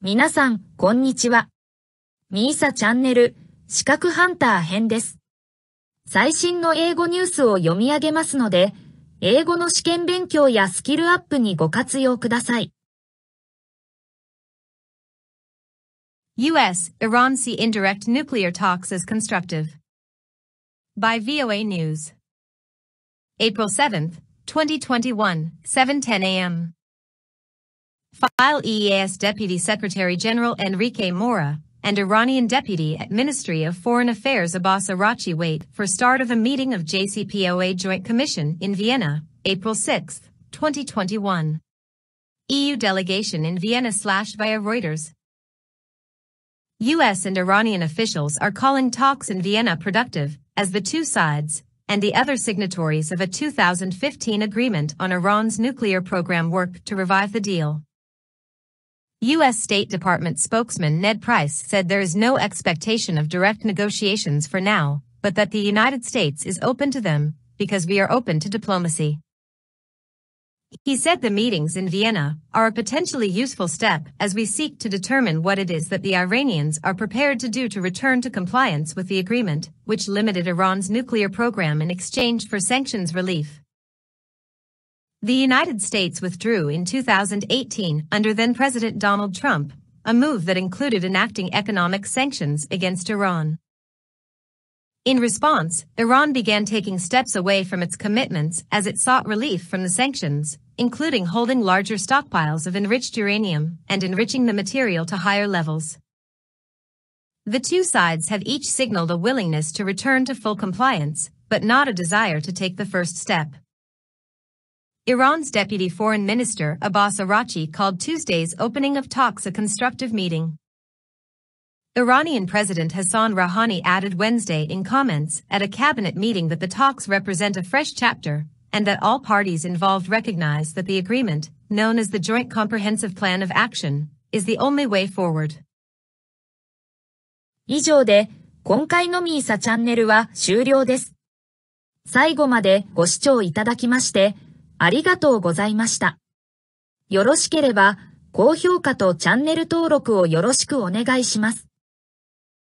皆さん、こんにちは。ミーサチャンネル、資格ハンター編です。最新の英語ニュースを読み上げますので、英語の試験勉強やスキルアップにご活用ください。U.S. Iran s e a indirect nuclear talks i s constructive. By VOA News. April 7th, 2021, 7:10 a.m. file EAS Deputy Secretary General Enrique Mora, and Iranian Deputy at Ministry of Foreign Affairs Abbas Arachi wait for start of a meeting of JCPOA Joint Commission in Vienna, April 6, 2021. EU delegation in Vienna slash via Reuters. US and Iranian officials are calling talks in Vienna productive, as the two sides, and the other signatories of a 2015 agreement on Iran's nuclear program work to revive the deal. U.S. State Department spokesman Ned Price said there is no expectation of direct negotiations for now, but that the United States is open to them, because we are open to diplomacy. He said the meetings in Vienna are a potentially useful step as we seek to determine what it is that the Iranians are prepared to do to return to compliance with the agreement, which limited Iran's nuclear program in exchange for sanctions relief. The United States withdrew in 2018 under then President Donald Trump, a move that included enacting economic sanctions against Iran. In response, Iran began taking steps away from its commitments as it sought relief from the sanctions, including holding larger stockpiles of enriched uranium and enriching the material to higher levels. The two sides have each signaled a willingness to return to full compliance, but not a desire to take the first step. Iran's Deputy Foreign Minister Abbas Arachi called Tuesday's opening of talks a constructive meeting. Iranian President Hassan Rouhani added Wednesday in comments at a cabinet meeting that the talks represent a fresh chapter and that all parties involved recognize that the agreement, known as the Joint Comprehensive Plan of Action, is the only way forward. 以上で、今回のミーサチャンネルは終了です。最後までご視聴いただきまして、ありがとうございました。よろしければ、高評価とチャンネル登録をよろしくお願いします。